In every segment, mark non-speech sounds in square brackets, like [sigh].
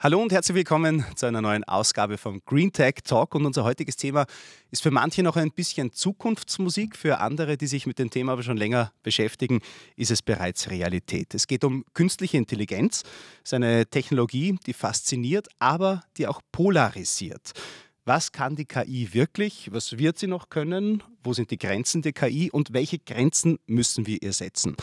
Hallo und herzlich willkommen zu einer neuen Ausgabe vom Green Tech Talk. Und unser heutiges Thema ist für manche noch ein bisschen Zukunftsmusik, für andere, die sich mit dem Thema aber schon länger beschäftigen, ist es bereits Realität. Es geht um künstliche Intelligenz, das ist eine Technologie, die fasziniert, aber die auch polarisiert. Was kann die KI wirklich? Was wird sie noch können? Wo sind die Grenzen der KI und welche Grenzen müssen wir ihr setzen?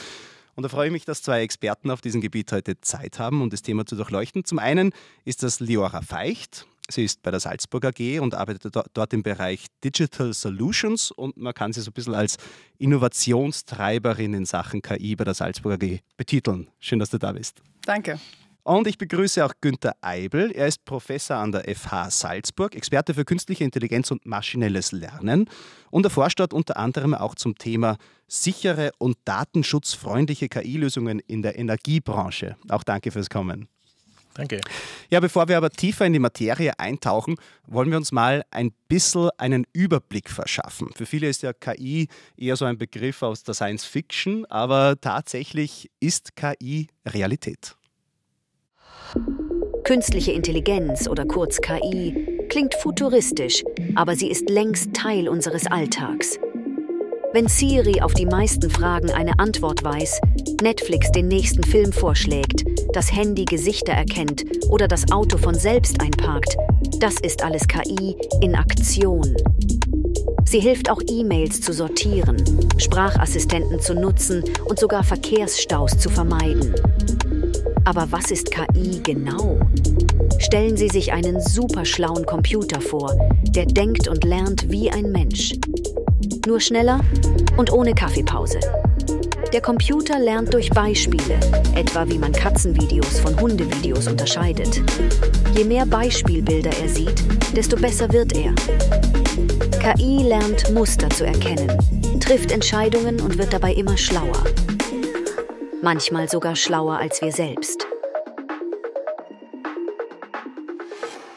Und da freue ich mich, dass zwei Experten auf diesem Gebiet heute Zeit haben, um das Thema zu durchleuchten. Zum einen ist das Liora Feicht. Sie ist bei der Salzburg AG und arbeitet dort im Bereich Digital Solutions und man kann sie so ein bisschen als Innovationstreiberin in Sachen KI bei der Salzburg AG betiteln. Schön, dass du da bist. Danke. Und ich begrüße auch Günter Eibel. Er ist Professor an der FH Salzburg, Experte für künstliche Intelligenz und maschinelles Lernen. Und er forscht dort unter anderem auch zum Thema sichere und datenschutzfreundliche KI-Lösungen in der Energiebranche. Auch danke fürs Kommen. Danke. Ja, bevor wir aber tiefer in die Materie eintauchen, wollen wir uns mal ein bisschen einen Überblick verschaffen. Für viele ist ja KI eher so ein Begriff aus der Science Fiction, aber tatsächlich ist KI Realität. Künstliche Intelligenz oder kurz KI klingt futuristisch, aber sie ist längst Teil unseres Alltags. Wenn Siri auf die meisten Fragen eine Antwort weiß, Netflix den nächsten Film vorschlägt, das Handy Gesichter erkennt oder das Auto von selbst einparkt, das ist alles KI in Aktion. Sie hilft auch E-Mails zu sortieren, Sprachassistenten zu nutzen und sogar Verkehrsstaus zu vermeiden. Aber was ist KI genau? Stellen Sie sich einen superschlauen Computer vor, der denkt und lernt wie ein Mensch. Nur schneller und ohne Kaffeepause. Der Computer lernt durch Beispiele, etwa wie man Katzenvideos von Hundevideos unterscheidet. Je mehr Beispielbilder er sieht, desto besser wird er. KI lernt Muster zu erkennen, trifft Entscheidungen und wird dabei immer schlauer. Manchmal sogar schlauer als wir selbst.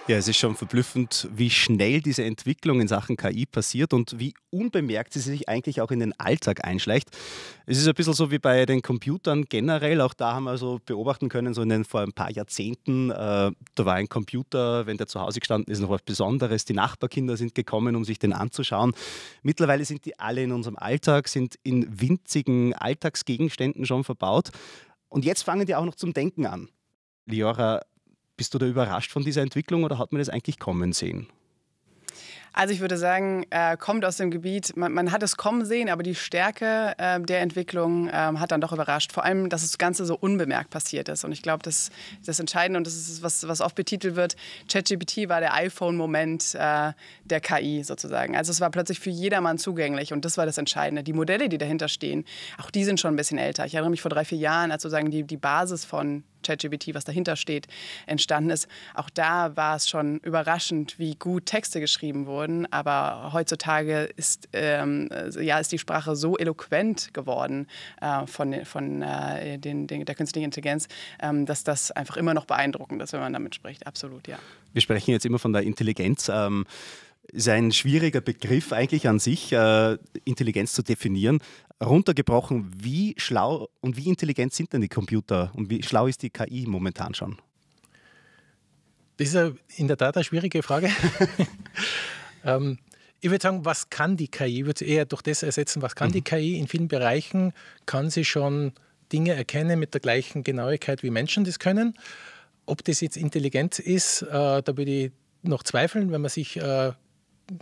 Ja, es ist schon verblüffend, wie schnell diese Entwicklung in Sachen KI passiert und wie unbemerkt sie sich eigentlich auch in den Alltag einschleicht. Es ist ein bisschen so wie bei den Computern generell. Auch da haben wir so beobachten können, so in den vor ein paar Jahrzehnten, äh, da war ein Computer, wenn der zu Hause gestanden ist, noch was Besonderes. Die Nachbarkinder sind gekommen, um sich den anzuschauen. Mittlerweile sind die alle in unserem Alltag, sind in winzigen Alltagsgegenständen schon verbaut. Und jetzt fangen die auch noch zum Denken an. Liora, bist du da überrascht von dieser Entwicklung oder hat man das eigentlich kommen sehen? Also ich würde sagen, äh, kommt aus dem Gebiet, man, man, hat es kommen sehen, aber die Stärke äh, der Entwicklung äh, hat dann doch überrascht. Vor allem, dass das Ganze so unbemerkt passiert ist. Und ich glaube, das, das Entscheidende und das ist, was, was oft betitelt wird, ChatGPT war der iPhone-Moment äh, der KI sozusagen. Also es war plötzlich für jedermann zugänglich und das war das Entscheidende. Die Modelle, die dahinter stehen, auch die sind schon ein bisschen älter. Ich erinnere mich vor drei, vier Jahren, als sozusagen die, die Basis von ChatGPT, was dahinter steht, entstanden ist. Auch da war es schon überraschend, wie gut Texte geschrieben wurden. Aber heutzutage ist, ähm, äh, ja, ist die Sprache so eloquent geworden äh, von, von äh, den, den, der künstlichen Intelligenz, ähm, dass das einfach immer noch beeindruckend ist, wenn man damit spricht. Absolut, ja. Wir sprechen jetzt immer von der Intelligenz. Ähm ist ein schwieriger Begriff eigentlich an sich, äh, Intelligenz zu definieren. Runtergebrochen, wie schlau und wie intelligent sind denn die Computer und wie schlau ist die KI momentan schon? Das ist in der Tat eine schwierige Frage. [laughs] Ähm, ich würde sagen, was kann die KI? Ich würde eher durch das ersetzen, was kann mhm. die KI? In vielen Bereichen kann sie schon Dinge erkennen mit der gleichen Genauigkeit, wie Menschen das können. Ob das jetzt intelligent ist, äh, da würde ich noch zweifeln, wenn man sich äh,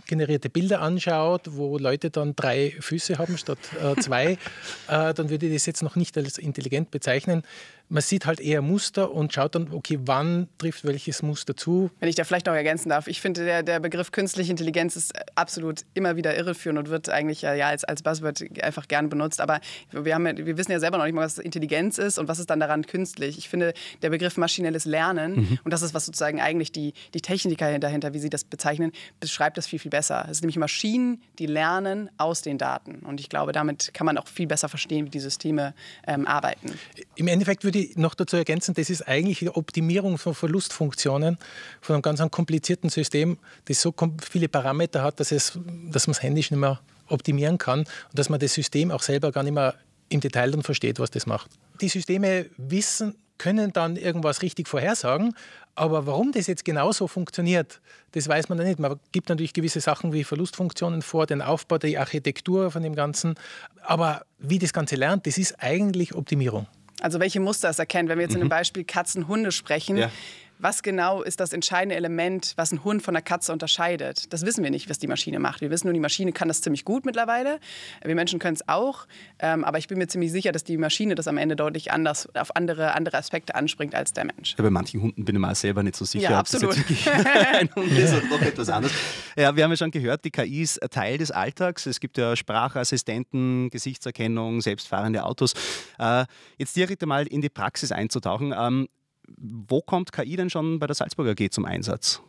generierte Bilder anschaut, wo Leute dann drei Füße haben statt äh, zwei, [laughs] äh, dann würde ich das jetzt noch nicht als intelligent bezeichnen man sieht halt eher Muster und schaut dann, okay, wann trifft welches Muster zu. Wenn ich da vielleicht noch ergänzen darf, ich finde, der, der Begriff künstliche Intelligenz ist äh, absolut immer wieder irreführend und wird eigentlich ja, äh, ja als, als Buzzword einfach gern benutzt. Aber wir, haben, wir wissen ja selber noch nicht mal, was Intelligenz ist und was ist dann daran künstlich. Ich finde, der Begriff maschinelles Lernen, mhm. und das ist, was sozusagen eigentlich die, die Techniker dahinter, wie sie das bezeichnen, beschreibt das viel, viel besser. Es sind nämlich Maschinen, die lernen aus den Daten. Und ich glaube, damit kann man auch viel besser verstehen, wie die Systeme ähm, arbeiten. Im Endeffekt würde würde ich noch dazu ergänzen, das ist eigentlich die Optimierung von Verlustfunktionen von einem ganz komplizierten System, das so viele Parameter hat, dass, es, dass man es händisch nicht mehr optimieren kann und dass man das System auch selber gar nicht mehr im Detail dann versteht, was das macht. Die Systeme wissen, können dann irgendwas richtig vorhersagen, aber warum das jetzt genau so funktioniert, das weiß man dann nicht. Man gibt natürlich gewisse Sachen wie Verlustfunktionen vor, den Aufbau, die Architektur von dem Ganzen, aber wie das Ganze lernt, das ist eigentlich Optimierung. Also welche Muster es erkennt. Wenn wir jetzt mhm. in dem mhm. Beispiel Katzen-Hunde sprechen, ja was genau ist das entscheidende Element, was einen Hund von einer Katze unterscheidet. Das wissen wir nicht, was die Maschine macht. Wir wissen nur, die Maschine kann das ziemlich gut mittlerweile. Wir Menschen können es auch. Ähm, aber ich bin mir ziemlich sicher, dass die Maschine das am Ende deutlich anders auf andere, andere Aspekte anspringt als der Mensch. Ja, bei manchen Hunden bin ich mir selber nicht so sicher. Ja, absolut. [laughs] ein Hund ist doch etwas anderes. Ja, wir haben ja schon gehört, die KI ist Teil des Alltags. Es gibt ja Sprachassistenten, Gesichtserkennung, selbstfahrende Autos. Äh, jetzt direkt einmal in die Praxis einzutauchen. Ähm, wo kommt KI denn schon bei der Salzburger AG zum Einsatz?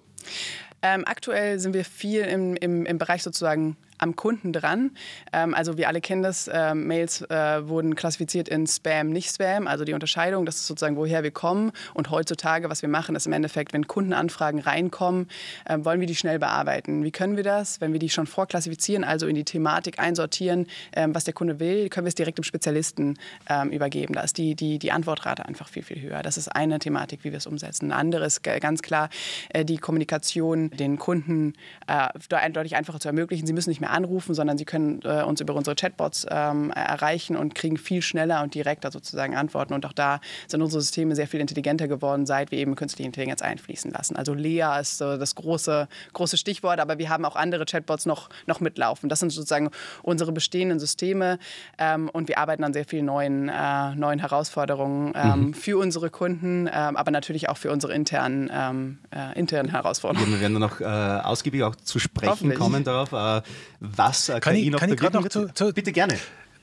Ähm, aktuell sind wir viel im, im, im Bereich sozusagen am Kunden dran. Ähm, also wir alle kennen das, äh, Mails äh, wurden klassifiziert in Spam, nicht Spam, also die Unterscheidung, das ist sozusagen, woher wir kommen. Und heutzutage, was wir machen, ist im Endeffekt, wenn Kundenanfragen reinkommen, äh, wollen wir die schnell bearbeiten. Wie können wir das? Wenn wir die schon vorklassifizieren, also in die Thematik einsortieren, ähm, was der Kunde will, können wir es direkt dem Spezialisten ähm, übergeben. Da ist die, die, die Antwortrate einfach viel, viel höher. Das ist eine Thematik, wie wir es umsetzen. Ein anderes, ganz klar, äh, die Kommunikation den Kunden äh, eindeutig einfacher zu ermöglichen. Sie müssen nicht mehr anrufen, sondern sie können äh, uns über unsere Chatbots ähm, erreichen und kriegen viel schneller und direkter sozusagen Antworten. Und auch da sind unsere Systeme sehr viel intelligenter geworden, seit wir eben künstliche Intelligenz einfließen lassen. Also Lea ist so das große, große Stichwort, aber wir haben auch andere Chatbots noch, noch mitlaufen. Das sind sozusagen unsere bestehenden Systeme ähm, und wir arbeiten an sehr vielen neuen, äh, neuen Herausforderungen ähm, mhm. für unsere Kunden, ähm, aber natürlich auch für unsere internen, ähm, äh, internen Herausforderungen. wir werden dann noch äh, ausgiebig auch zu sprechen kommen darauf. Äh, Wasser, äh, kann KI kann ich noch zu, zu, Bitte gerne.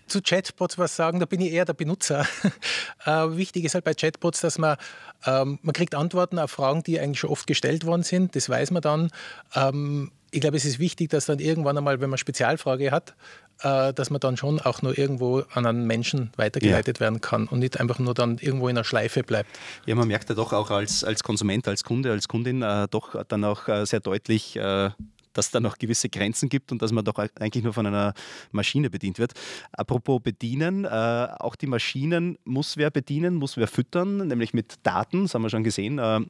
Zu Chatbots was sagen, da bin ich eher der Benutzer. [laughs] Äh, wichtig ist halt bei Chatbots, dass man, ähm, man kriegt Antworten auf Fragen, die eigentlich schon oft gestellt worden sind. Das weiß man dann. Ähm, ich glaube, es ist wichtig, dass dann irgendwann einmal, wenn man Spezialfrage hat, äh, dass man dann schon auch nur irgendwo an einen Menschen weitergeleitet ja. werden kann und nicht einfach nur dann irgendwo in einer Schleife bleibt. Ja, man merkt ja doch auch als, als Konsument, als Kunde, als Kundin äh, doch dann auch äh, sehr deutlich, dass da noch gewisse Grenzen gibt und dass man doch eigentlich nur von einer Maschine bedient wird. Apropos bedienen, äh, auch die Maschinen muss wer bedienen, muss wer füttern, nämlich mit Daten, das haben wir schon gesehen. Äh,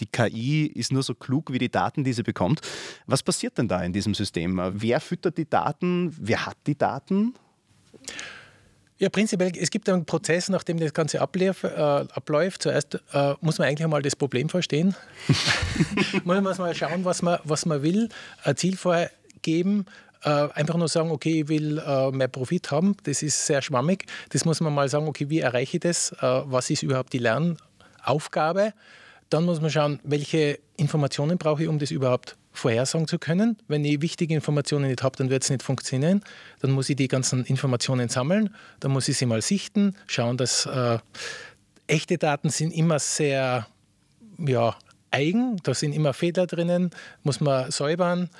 die KI ist nur so klug wie die Daten, die sie bekommt. Was passiert denn da in diesem System? Wer füttert die Daten? Wer hat die Daten? Ja, prinzipiell, es gibt einen Prozess, nachdem das Ganze ablief, äh, abläuft. Zuerst äh, muss man eigentlich einmal das Problem verstehen. [laughs] man muss mal schauen, was man, was man will, ein Ziel vorgeben, äh, einfach nur sagen, okay, ich will äh, mehr Profit haben, das ist sehr schwammig. Das muss man mal sagen, okay, wie erreiche ich das? Äh, was ist überhaupt die Lernaufgabe? Dann muss man schauen, welche Informationen brauche ich, um das überhaupt vorhersagen zu können. Wenn ich wichtige Informationen nicht habe, dann wird es nicht funktionieren. Dann muss ich die ganzen Informationen sammeln, dann muss ich sie mal sichten, schauen, dass äh, echte Daten sind immer sehr ja, eigen, da sind immer Fehler drinnen, muss man säubern.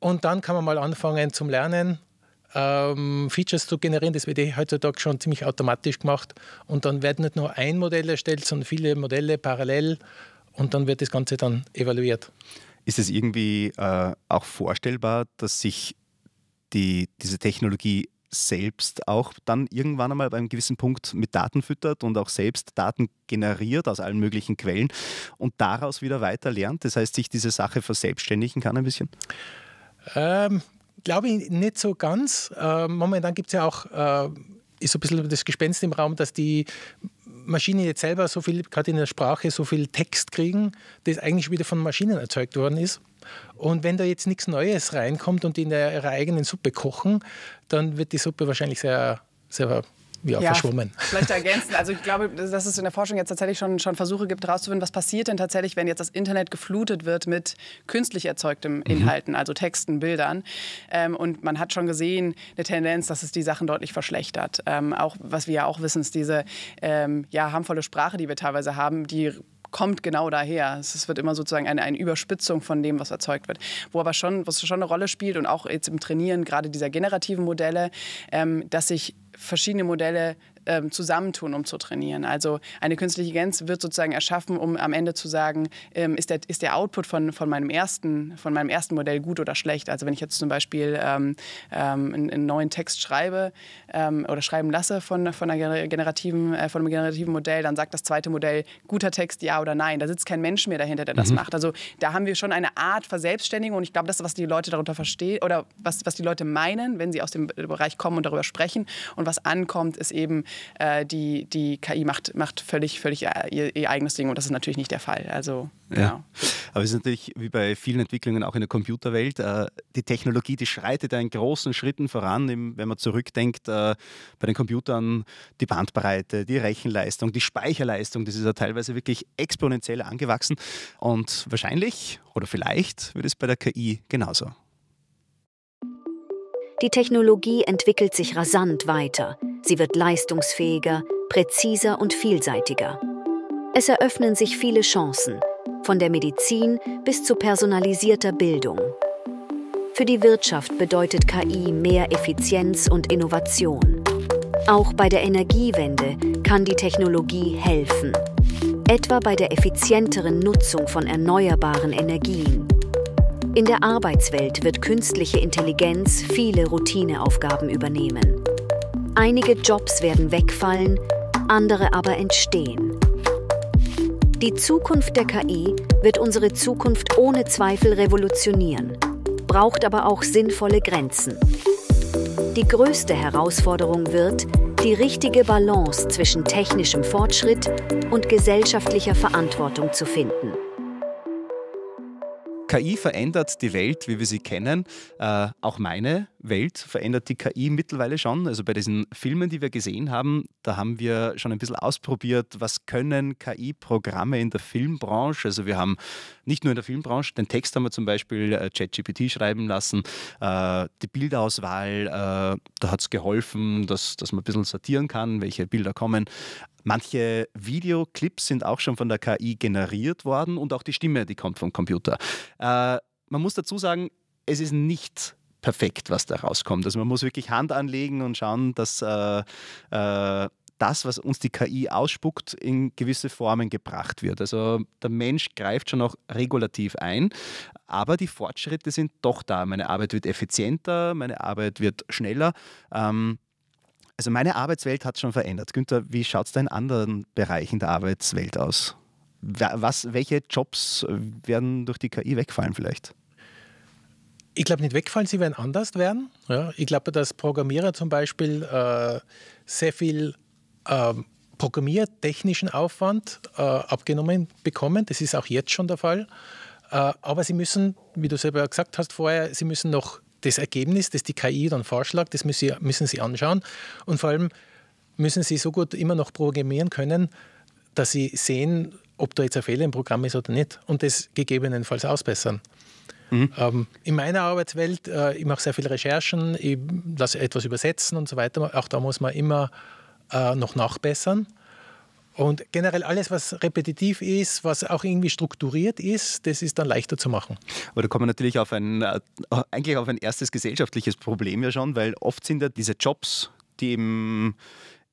Und dann kann man mal anfangen zum Lernen, ähm, Features zu generieren. Das wird eh heutzutage schon ziemlich automatisch gemacht. Und dann wird nicht nur ein Modell erstellt, sondern viele Modelle parallel. Und dann wird das Ganze dann evaluiert. Ist es irgendwie äh, auch vorstellbar, dass sich die, diese Technologie selbst auch dann irgendwann einmal bei einem gewissen Punkt mit Daten füttert und auch selbst Daten generiert aus allen möglichen Quellen und daraus wieder weiter lernt. Das heißt, sich diese Sache verselbstständigen kann ein bisschen? Ähm, glaube ich nicht so ganz. Äh, momentan gibt es ja auch äh, ist so ein bisschen das Gespenst im Raum, dass die Maschinen jetzt selber so viel, gerade in der Sprache, so viel Text kriegen, das eigentlich wieder von Maschinen erzeugt worden ist. Und wenn da jetzt nichts Neues reinkommt und die in ihrer eigenen Suppe kochen, dann wird die Suppe wahrscheinlich sehr, sehr ja, ja, verschwommen. [laughs] Vielleicht ergänzen. Also ich glaube, dass es in der Forschung jetzt tatsächlich schon, schon Versuche gibt, herauszufinden, was passiert denn tatsächlich, wenn jetzt das Internet geflutet wird mit künstlich erzeugtem mhm. Inhalten, mhm. also Texten, Bildern. Ähm, und man hat schon gesehen, eine Tendenz, dass es die Sachen deutlich verschlechtert. Ähm, auch was wir ja auch wissen, ist diese ähm, ja, harmvolle Sprache, die wir teilweise haben, die kommt genau daher. Es wird immer sozusagen eine, eine, Überspitzung von dem, was erzeugt wird. Wo aber schon, was schon eine Rolle spielt und auch jetzt im Trainieren gerade dieser generativen Modelle, ähm, dass sich verschiedene Modelle ähm, zusammentun, um zu trainieren. Also eine künstliche Intelligenz wird sozusagen erschaffen, um am Ende zu sagen, ähm, ist, der, ist der Output von, von, meinem ersten, von meinem ersten Modell gut oder schlecht. Also wenn ich jetzt zum Beispiel ähm, ähm einen, einen, neuen Text schreibe ähm, oder schreiben lasse von, von, einer generativen, äh, von einem generativen Modell, dann sagt das zweite Modell, guter Text, ja oder nein. Da sitzt kein Mensch mehr dahinter, der das mhm. macht. Also da haben wir schon eine Art Verselbstständigung und ich glaube, das ist, was die Leute darunter verstehen oder was, was die Leute meinen, wenn sie aus dem Bereich kommen und darüber sprechen. Und und was ankommt, ist eben, äh, die, die KI macht, macht völlig, völlig äh, ihr, ihr eigenes Ding und das ist natürlich nicht der Fall. Also, ja. Genau. Aber es ist natürlich wie bei vielen Entwicklungen auch in der Computerwelt, äh, die Technologie, die schreitet in großen Schritten voran, wenn man zurückdenkt äh, bei den Computern, die Bandbreite, die Rechenleistung, die Speicherleistung, das ist ja teilweise wirklich exponentiell angewachsen und wahrscheinlich oder vielleicht wird es bei der KI genauso. Die Technologie entwickelt sich rasant weiter. Sie wird leistungsfähiger, präziser und vielseitiger. Es eröffnen sich viele Chancen, von der Medizin bis zu personalisierter Bildung. Für die Wirtschaft bedeutet KI mehr Effizienz und Innovation. Auch bei der Energiewende kann die Technologie helfen, etwa bei der effizienteren Nutzung von erneuerbaren Energien. In der Arbeitswelt wird künstliche Intelligenz viele Routineaufgaben übernehmen. Einige Jobs werden wegfallen, andere aber entstehen. Die Zukunft der KI wird unsere Zukunft ohne Zweifel revolutionieren, braucht aber auch sinnvolle Grenzen. Die größte Herausforderung wird, die richtige Balance zwischen technischem Fortschritt und gesellschaftlicher Verantwortung zu finden. KI verändert die Welt, wie wir sie kennen, äh, auch meine. Welt verändert die KI mittlerweile schon. Also bei diesen Filmen, die wir gesehen haben, da haben wir schon ein bisschen ausprobiert, was können KI-Programme in der Filmbranche. Also wir haben nicht nur in der Filmbranche, den Text haben wir zum Beispiel äh, ChatGPT schreiben lassen, äh, die Bilderauswahl, äh, da hat es geholfen, dass, dass man ein bisschen sortieren kann, welche Bilder kommen. Manche Videoclips sind auch schon von der KI generiert worden und auch die Stimme, die kommt vom Computer. man muss dazu sagen, es ist nicht perfekt, was da rauskommt. Also man muss wirklich Hand anlegen und schauen, dass äh, äh, das, was uns die KI ausspuckt, in gewisse Formen gebracht wird. Also der Mensch greift schon auch regulativ ein, aber die Fortschritte sind doch da. Meine Arbeit wird effizienter, meine Arbeit wird schneller. Ähm, also meine Arbeitswelt hat schon verändert. Günther, wie schaut es da in anderen Bereichen der Arbeitswelt aus? Was, welche Jobs werden durch die KI wegfallen vielleicht? ich glaube nicht wegfallen, sie werden anders werden. Ja, ich glaube, dass Programmierer zum Beispiel äh, sehr viel äh, programmiertechnischen Aufwand äh, abgenommen bekommen. Das ist auch jetzt schon der Fall. Äh, aber sie müssen, wie du selber gesagt hast vorher, sie müssen noch das Ergebnis, das die KI dann vorschlägt, das müssen sie, müssen sie anschauen. Und vor allem müssen sie so gut immer noch programmieren können, dass sie sehen, ob da jetzt ein Fehler im Programm ist oder nicht. Und das gegebenenfalls ausbessern. Mhm. Ähm, in meiner Arbeitswelt, äh, ich mache sehr viele Recherchen, ich lasse etwas übersetzen und so weiter. Auch da muss man immer äh, noch nachbessern. Und generell alles, was repetitiv ist, was auch irgendwie strukturiert ist, das ist dann leichter zu machen. Aber da kommen wir natürlich auf ein, äh, eigentlich auf ein erstes gesellschaftliches Problem ja schon, weil oft sind ja diese Jobs, die eben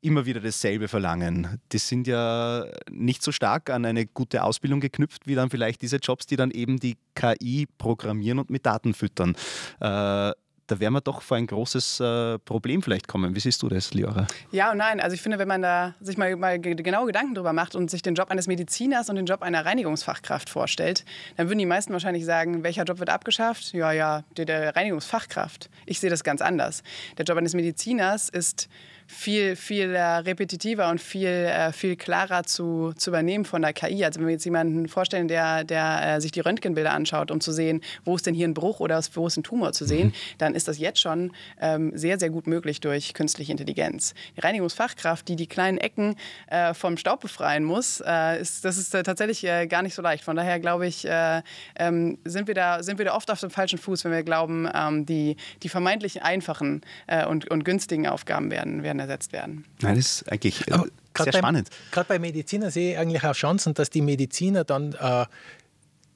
immer wieder dasselbe verlangen. Die sind ja nicht so stark an eine gute Ausbildung geknüpft, wie dann vielleicht diese Jobs, die dann eben die KI programmieren und mit Daten füttern. Äh, da werden wir doch vor ein großes äh, Problem vielleicht kommen. Wie siehst du das, Liora? Ja und nein. Also ich finde, wenn man da sich mal, mal genau Gedanken drüber macht und sich den Job eines Mediziners und den Job einer Reinigungsfachkraft vorstellt, dann würden die meisten wahrscheinlich sagen, welcher Job wird abgeschafft? Ja, ja, der, der Reinigungsfachkraft. Ich sehe das ganz anders. Der Job eines Mediziners ist viel, viel äh, repetitiver und viel, äh, viel klarer zu, zu übernehmen von der KI. Also wenn wir jetzt jemanden vorstellen, der, der äh, sich die Röntgenbilder anschaut, um zu sehen, wo ist denn hier ein Bruch oder wo ist ein Tumor zu sehen, mhm. dann ist das jetzt schon ähm, sehr, sehr gut möglich durch künstliche Intelligenz. Die Reinigungsfachkraft, die die kleinen Ecken äh, vom Staub befreien muss, äh, ist, das ist äh, tatsächlich gar nicht so leicht. Von daher glaube ich, ähm, sind, wir da, sind wir da oft auf dem falschen Fuß, wenn wir glauben, ähm, die, die vermeintlichen einfachen und, und günstigen Aufgaben werden, werden ersetzt werden. Nein, das ist eigentlich äh, sehr bei, spannend. Gerade bei Medizinern sehe ich eigentlich auch Chancen, dass die Mediziner dann äh,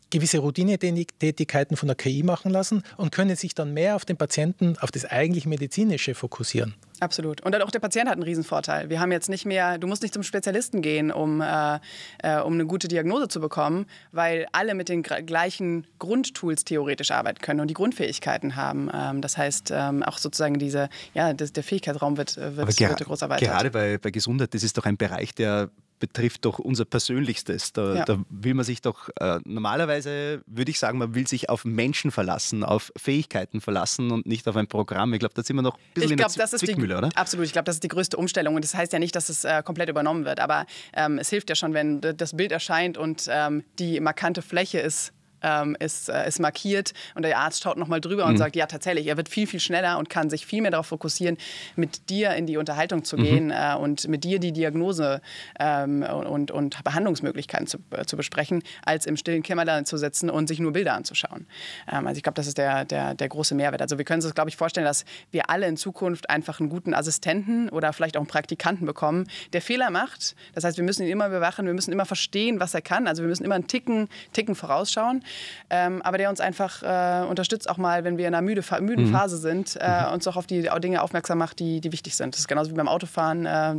gewisse Routinetätigkeiten von der KI machen lassen und können sich dann mehr auf den Patienten, auf das eigentlich Medizinische fokussieren. Absolut. Und dann auch der Patient hat einen Riesenvorteil. Wir haben jetzt nicht mehr, du musst nicht zum Spezialisten gehen, um, äh, äh, um eine gute Diagnose zu bekommen, weil alle mit den gleichen Grundtools theoretisch arbeiten können und die Grundfähigkeiten haben. Ähm, das heißt, ähm, auch sozusagen diese, ja, das, der Fähigkeitsraum wird, äh, wird, wird groß erweitert. Gerade bei, bei Gesundheit, das ist doch ein Bereich, der betrifft doch unser Persönlichstes. Da, ja. da will man sich doch, äh, normalerweise würde ich sagen, man will sich auf Menschen verlassen, auf Fähigkeiten verlassen und nicht auf ein Programm. Ich glaube, da sind wir noch ein bisschen ich glaub, in der das ist die, oder? Absolut, ich glaube, das ist die größte Umstellung. Und das heißt ja nicht, dass es äh, komplett übernommen wird, aber ähm, es hilft ja schon, wenn das Bild erscheint und ähm, die markante Fläche ist ähm, ist, äh, ist markiert und der Arzt schaut nochmal drüber mhm. und sagt, ja tatsächlich, er wird viel, viel schneller und kann sich viel mehr darauf fokussieren, mit dir in die Unterhaltung zu mhm. gehen äh, und mit dir die Diagnose ähm, und, und Behandlungsmöglichkeiten zu, äh, zu besprechen, als im stillen Kämmerlein zu sitzen und sich nur Bilder anzuschauen. Ähm, also ich glaube, das ist der, der, der große Mehrwert. Also wir können uns, glaube ich, vorstellen, dass wir alle in Zukunft einfach einen guten Assistenten oder vielleicht auch einen Praktikanten bekommen, der Fehler macht. Das heißt, wir müssen ihn immer bewachen, wir müssen immer verstehen, was er kann. Also wir müssen immer einen Ticken, Ticken vorausschauen ähm, aber der uns einfach äh, unterstützt, auch mal, wenn wir in einer müde, müden mhm. Phase sind, äh, mhm. uns auch auf die Dinge aufmerksam macht, die, die wichtig sind. Das ist genauso wie beim Autofahren. Äh,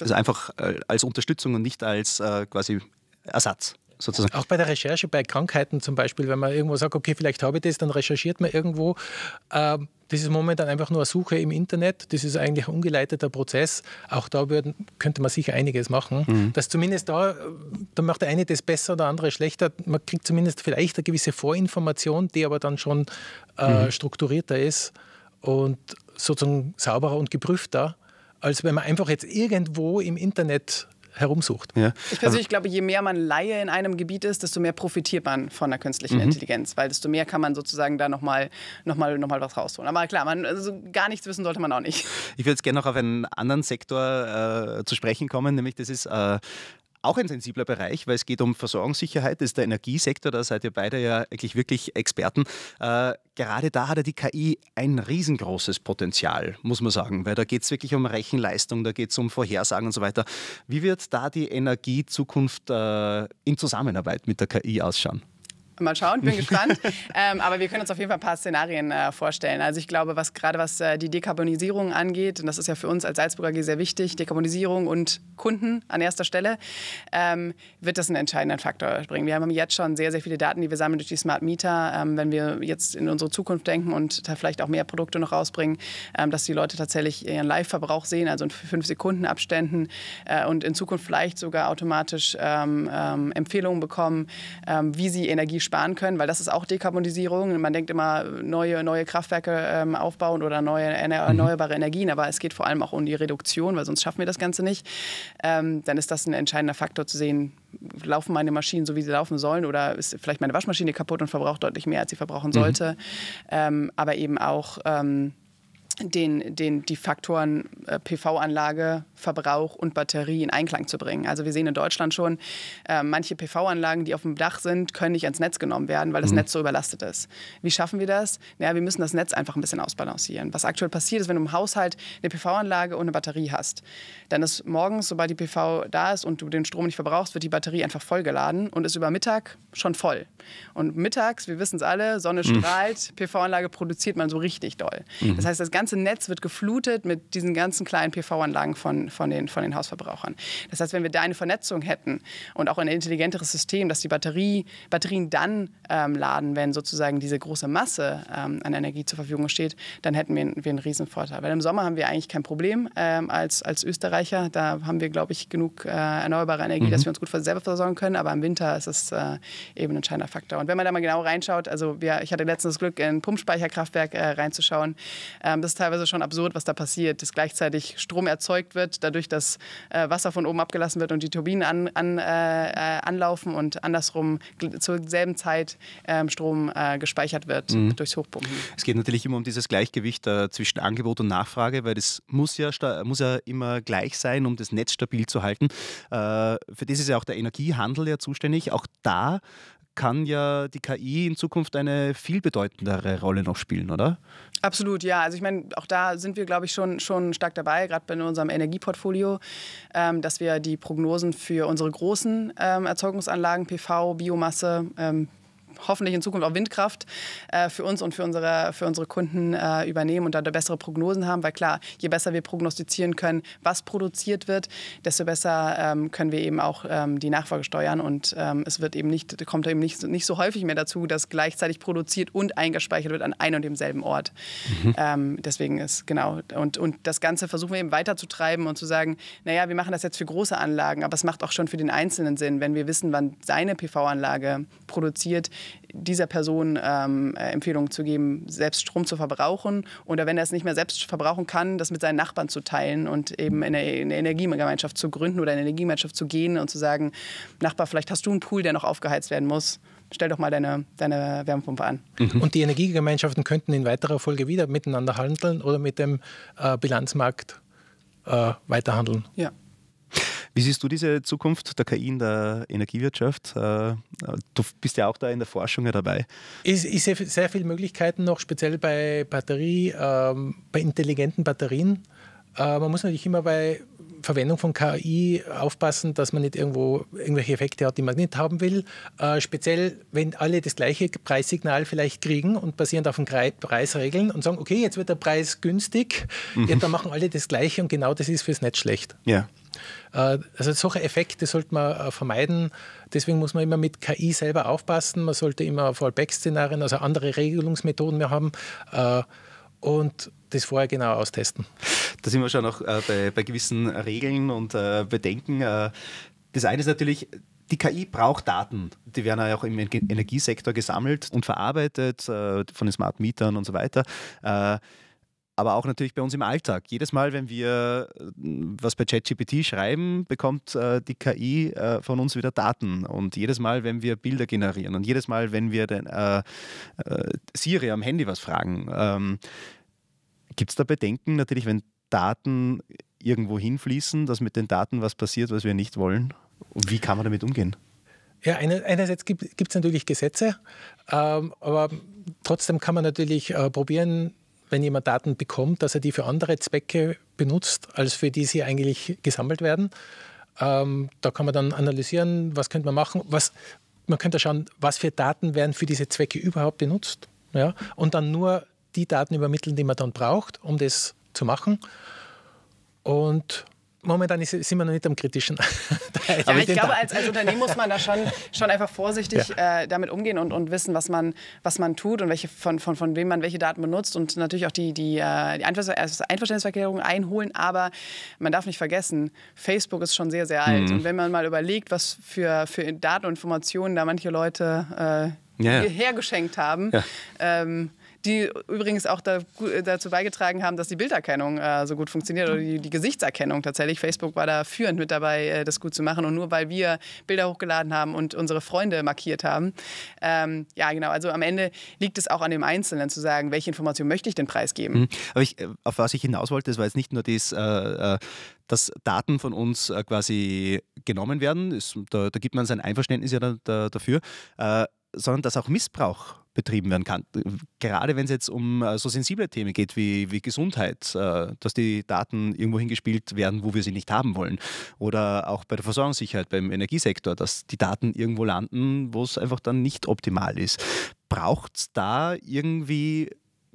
also einfach äh, als Unterstützung und nicht als äh, quasi Ersatz sozusagen. Auch bei der Recherche bei Krankheiten zum Beispiel, wenn man irgendwo sagt, okay, vielleicht habe ich das, dann recherchiert man irgendwo. Ähm, das ist momentan einfach nur eine Suche im Internet. Das ist eigentlich ein ungeleiteter Prozess. Auch da würden, könnte man sicher einiges machen. Mhm. Dass zumindest da, da macht der eine das besser, der andere schlechter. Man kriegt zumindest vielleicht eine gewisse Vorinformation, die aber dann schon äh, mhm. strukturierter ist und sozusagen sauberer und geprüfter, als wenn man einfach jetzt irgendwo im Internet herumsucht. Ja. Ich persönlich also, glaube, je mehr man Laie in einem Gebiet ist, desto mehr profitiert man von der künstlichen mhm. Intelligenz, weil desto mehr kann man sozusagen da nochmal noch mal, noch mal was rausholen. Aber klar, man, also gar nichts wissen sollte man auch nicht. Ich würde jetzt gerne noch auf einen anderen Sektor äh, zu sprechen kommen, nämlich das ist äh, auch ein sensibler Bereich, weil es geht um Versorgungssicherheit, das ist der Energiesektor, da seid ihr beide ja eigentlich wirklich Experten. Äh, gerade da hat ja die KI ein riesengroßes Potenzial, muss man sagen, weil da geht es wirklich um Rechenleistung, da geht es um Vorhersagen und so weiter. Wie wird da die Energiezukunft äh, in Zusammenarbeit mit der KI ausschauen? Mal schauen, bin [laughs] gespannt. ähm, aber wir können uns auf jeden Fall ein paar Szenarien äh, vorstellen. Also ich glaube, was gerade was äh, die Dekarbonisierung angeht, und das ist ja für uns als Salzburger G sehr wichtig, Dekarbonisierung und Kunden an erster Stelle, ähm, wird das einen entscheidenden Faktor bringen. Wir haben jetzt schon sehr, sehr viele Daten, die wir sammeln durch die Smart Meter. Ähm, wenn wir jetzt in unsere Zukunft denken und da vielleicht auch mehr Produkte noch rausbringen, ähm, dass die Leute tatsächlich ihren Live-Verbrauch sehen, also in fünf Sekunden Abständen äh, und in Zukunft vielleicht sogar automatisch ähm, ähm, Empfehlungen bekommen, wie sie Energie sparen können, weil das ist auch Dekarbonisierung. Man denkt immer, neue, neue Kraftwerke ähm, aufbauen oder neue mhm. erneuerbare Energien, aber es geht vor allem auch um die Reduktion, weil sonst schaffen wir das Ganze nicht. Ähm, dann ist das ein entscheidender Faktor zu sehen, laufen meine Maschinen so, wie sie laufen sollen oder ist vielleicht meine Waschmaschine kaputt und verbraucht deutlich mehr, als sie verbrauchen mhm. sollte. Mhm. Ähm, aber eben auch... Ähm, den, den, die Faktoren äh, PV-Anlage, Verbrauch und Batterie in Einklang zu bringen. Also wir sehen in Deutschland schon, äh, manche PV-Anlagen, die auf dem Dach sind, können nicht ans Netz genommen werden, weil das mhm. Netz so überlastet ist. Wie schaffen wir das? Naja, wir müssen das Netz einfach ein bisschen ausbalancieren. Was aktuell passiert ist, wenn du im Haushalt eine PV-Anlage und eine Batterie hast, dann ist morgens, sobald die PV da ist und du den Strom nicht verbrauchst, wird die Batterie einfach vollgeladen und ist über Mittag schon voll. Und mittags, wir wissen es alle, Sonne mhm. strahlt, mhm. PV-Anlage produziert man so richtig doll. Mhm. Das heißt, das ganze ganze Netz wird geflutet mit diesen ganzen kleinen PV-Anlagen von, von, den, von den Hausverbrauchern. Das heißt, wenn wir da eine Vernetzung hätten und auch ein intelligenteres System, dass die Batterie, Batterien dann ähm, laden, wenn sozusagen diese große Masse ähm, an Energie zur Verfügung steht, dann hätten wir, wir einen riesen Vorteil. Weil im Sommer haben wir eigentlich kein Problem ähm, als, als Österreicher. Da haben wir, glaube ich, genug äh, erneuerbare Energie, mhm. dass wir uns gut selber versorgen können. Aber im Winter ist es äh, eben ein entscheidender Faktor. Und wenn man da mal genau reinschaut, also wir, ich hatte letztens das Glück, in ein Pumpspeicherkraftwerk äh, reinzuschauen. Ähm, das ist teilweise schon absurd, was da passiert, dass gleichzeitig Strom erzeugt wird, dadurch, dass äh, Wasser von oben abgelassen wird und die Turbinen an, an, äh, äh anlaufen und andersrum zur selben Zeit ähm, äh, Strom gespeichert wird mhm. durchs Hochpumpen. Es geht natürlich immer um dieses Gleichgewicht äh, zwischen Angebot und Nachfrage, weil das muss ja, muss ja immer gleich sein, um das Netz stabil zu halten. Äh, für das ist ja auch der Energiehandel ja zuständig. Auch da kann ja die KI in Zukunft eine viel bedeutendere Rolle noch spielen, oder? Absolut, ja. Also ich meine, auch da sind wir, glaube ich, schon, schon stark dabei, gerade in unserem Energieportfolio, ähm, dass wir die Prognosen für unsere großen ähm, Erzeugungsanlagen, PV, Biomasse, ähm, hoffentlich in Zukunft auch Windkraft äh, für uns und für unsere, für unsere Kunden äh, übernehmen und da bessere Prognosen haben. Weil klar, je besser wir prognostizieren können, was produziert wird, desto besser ähm, können wir eben auch ähm, die Nachfrage steuern. Und ähm, es wird eben nicht, kommt eben nicht, nicht so häufig mehr dazu, dass gleichzeitig produziert und eingespeichert wird an einem und demselben Ort. Mhm. Ähm, deswegen ist genau. Und, und das Ganze versuchen wir eben weiterzutreiben und zu sagen, naja, wir machen das jetzt für große Anlagen, aber es macht auch schon für den Einzelnen Sinn, wenn wir wissen, wann seine PV-Anlage produziert, dieser Person ähm, äh, Empfehlungen zu geben, selbst Strom zu verbrauchen oder wenn er es nicht mehr selbst verbrauchen kann, das mit seinen Nachbarn zu teilen und eben in eine, Energiegemeinschaft zu gründen oder in eine Energiegemeinschaft zu gehen und zu sagen, Nachbar, vielleicht hast du einen Pool, der noch aufgeheizt werden muss stell doch mal deine, deine Wärmepumpe an. Mhm. Und die Energiegemeinschaften könnten in weiterer Folge wieder miteinander handeln oder mit dem äh, Bilanzmarkt äh, weiterhandeln. Ja. Wie siehst du diese Zukunft der KI in der Energiewirtschaft? Äh, du bist ja auch da in der Forschung dabei. Ich, ich sehe sehr viele Möglichkeiten noch, speziell bei Batterie, ähm, bei intelligenten Batterien. Äh, man muss natürlich immer bei Verwendung von KI aufpassen, dass man nicht irgendwo irgendwelche Effekte hat, die man nicht haben will. Äh, speziell, wenn alle das gleiche Preissignal vielleicht kriegen und basierend auf den Preis regeln und sagen, okay, jetzt wird der Preis günstig, mhm. ja, dann machen alle das gleiche und genau das ist fürs Netz schlecht. Ja. Äh, also solche Effekte sollte man äh, vermeiden. Deswegen muss man immer mit KI selber aufpassen. Man sollte immer Fallback-Szenarien, also andere Regelungsmethoden mehr haben äh, und das vorher genau austesten. Da sind wir schon noch bei, bei gewissen Regeln und Bedenken. das eine ist natürlich, die KI braucht Daten. Die werden ja auch im Energiesektor gesammelt und verarbeitet, von den Smart Mietern und so weiter aber auch natürlich bei uns im Alltag. Jedes Mal, wenn wir äh, was bei ChatGPT schreiben, bekommt äh, die KI äh, von uns wieder Daten. Und jedes Mal, wenn wir Bilder generieren und jedes Mal, wenn wir den, äh, äh Siri am Handy was fragen, ähm, gibt es da Bedenken natürlich, wenn Daten irgendwo hinfließen, dass mit den Daten was passiert, was wir nicht wollen? Und wie kann man damit umgehen? Ja, einerseits gibt es natürlich Gesetze, ähm, aber trotzdem kann man natürlich äh, probieren, wenn jemand Daten bekommt, dass er die für andere Zwecke benutzt, als für die sie eigentlich gesammelt werden. Ähm, da kann man dann analysieren, was könnte man machen, was, man könnte schauen, was für Daten werden für diese Zwecke überhaupt benutzt. Ja? Und dann nur die Daten übermitteln, die man dann braucht, um das zu machen. Und momentan ist, sind wir noch nicht am kritischen. ja, [laughs] ich glaube, als, als Unternehmen muss man da schon, schon einfach vorsichtig ja. äh, damit umgehen und, und wissen, was man, was man tut und welche, von, von, von wem man welche Daten benutzt und natürlich auch die, die, äh, die also Einverständniserklärung einholen. Aber man darf nicht vergessen, Facebook ist schon sehr, sehr alt. Mhm. Und wenn man mal überlegt, was für, für Daten und Informationen da manche Leute äh, ja, hergeschenkt haben, ähm, die übrigens auch da, äh, dazu beigetragen haben, dass die Bilderkennung äh, so gut funktioniert oder die, die, Gesichtserkennung tatsächlich. Facebook war da führend mit dabei, äh, das gut zu machen. Und nur weil wir Bilder hochgeladen haben und unsere Freunde markiert haben. Ähm, ja, genau. Also am Ende liegt es auch an dem Einzelnen zu sagen, welche Information möchte ich denn preisgeben. Mhm. Aber ich, äh, auf was ich hinaus wollte, das war jetzt nicht nur das. Äh, äh dass Daten von uns quasi genommen werden, ist, da, da, gibt man sein Einverständnis ja da, da, dafür, sondern dass auch Missbrauch betrieben werden kann. Gerade wenn es jetzt um äh, so sensible Themen geht wie, wie Gesundheit, äh, dass die Daten irgendwo hingespielt werden, wo wir sie nicht haben wollen. Oder auch bei der Versorgungssicherheit, beim Energiesektor, dass die Daten irgendwo landen, wo es einfach dann nicht optimal ist. Braucht es da irgendwie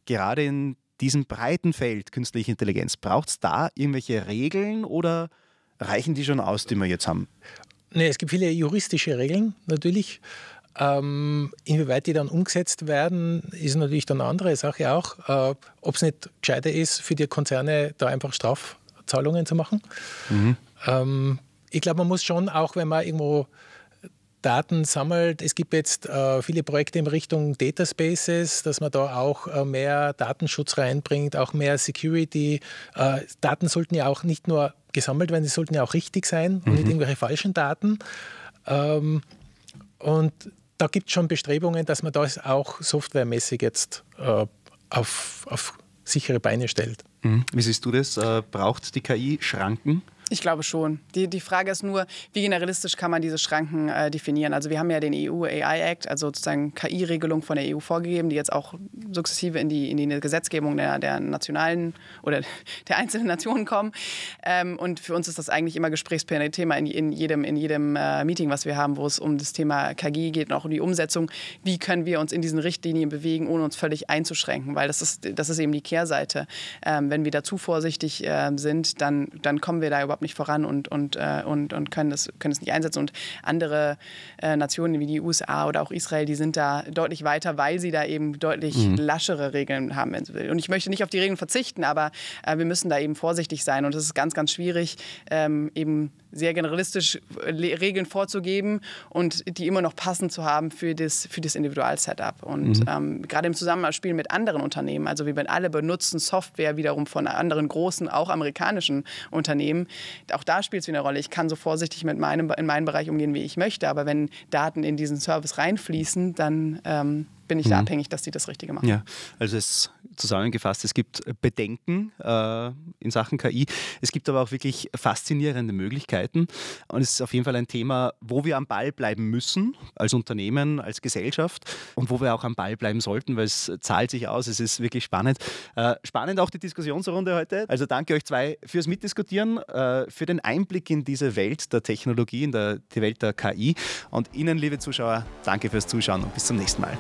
gerade in diesem breiten Feld künstliche Intelligenz, braucht es da irgendwelche Regeln oder reichen die schon aus, die wir jetzt haben? Nee, es gibt viele juristische Regeln natürlich. Ähm, inwieweit die dann umgesetzt werden, ist natürlich dann eine andere Sache auch. Äh, Ob es nicht gescheiter ist, für die Konzerne da einfach Strafzahlungen zu machen. Mhm. Ähm, ich glaube, man muss schon, auch wenn man irgendwo Daten sammelt. Es gibt jetzt äh, viele Projekte in Richtung Data Spaces, dass man da auch äh, mehr Datenschutz reinbringt, auch mehr Security. Äh, Daten sollten ja auch nicht nur gesammelt werden, sie sollten ja auch richtig sein mhm. und nicht mhm. irgendwelche falschen Daten. Ähm, und da gibt es schon Bestrebungen, dass man das auch softwaremäßig jetzt äh, auf, auf sichere Beine stellt. Mhm. Wie siehst du das? Äh, braucht die KI Schranken? Ich glaube schon. Die, die Frage ist nur, wie generalistisch kann man diese Schranken äh, definieren? Also wir haben ja den EU AI Act, also sozusagen KI-Regelung von der EU vorgegeben, die jetzt auch sukzessive in die, in die Gesetzgebung der, der nationalen oder [laughs] der einzelnen Nationen kommen. Ähm, und für uns ist das eigentlich immer Gesprächsthema in, in jedem, in jedem äh, Meeting, was wir haben, wo es um das Thema KI geht und auch um die Umsetzung. Wie können wir uns in diesen Richtlinien bewegen, ohne uns völlig einzuschränken? Weil das ist, das ist eben die Kehrseite. Ähm, wenn wir da zu vorsichtig äh, sind, dann, dann kommen wir da überhaupt überhaupt nicht voran und, und, äh, und, und können, das, können das nicht einsetzen. Und andere äh, Nationen wie die USA oder auch Israel, die sind da deutlich weiter, weil sie da eben deutlich mhm. laschere Regeln haben. Und ich möchte nicht auf die Regeln verzichten, aber äh, wir müssen da eben vorsichtig sein. Und es ist ganz, ganz schwierig, ähm, eben sehr generalistisch äh, Regeln vorzugeben und die immer noch passend zu haben für das, für das Individual-Setup. Und mhm. ähm, gerade im Zusammenspiel mit anderen Unternehmen, also wir alle benutzen Software wiederum von anderen großen, auch amerikanischen Unternehmen, auch da spielt es eine Rolle. Ich kann so vorsichtig mit meinem, in meinem Bereich umgehen, wie ich möchte, aber wenn Daten in diesen Service reinfließen, dann... Ähm, bin ich da mhm. abhängig, dass die das Richtige machen. Ja, also es zusammengefasst, es gibt äh, Bedenken äh, in Sachen KI, es gibt aber auch wirklich faszinierende Möglichkeiten und es ist auf jeden Fall ein Thema, wo wir am Ball bleiben müssen, als Unternehmen, als Gesellschaft und wo wir auch am Ball bleiben sollten, weil es zahlt sich aus, es ist wirklich spannend. Äh, spannend auch die Diskussionsrunde heute, also danke euch zwei fürs Mitdiskutieren, äh, für den Einblick in diese Welt der Technologie, in der, die Welt der KI und Ihnen, liebe Zuschauer, danke fürs Zuschauen und bis zum nächsten Mal.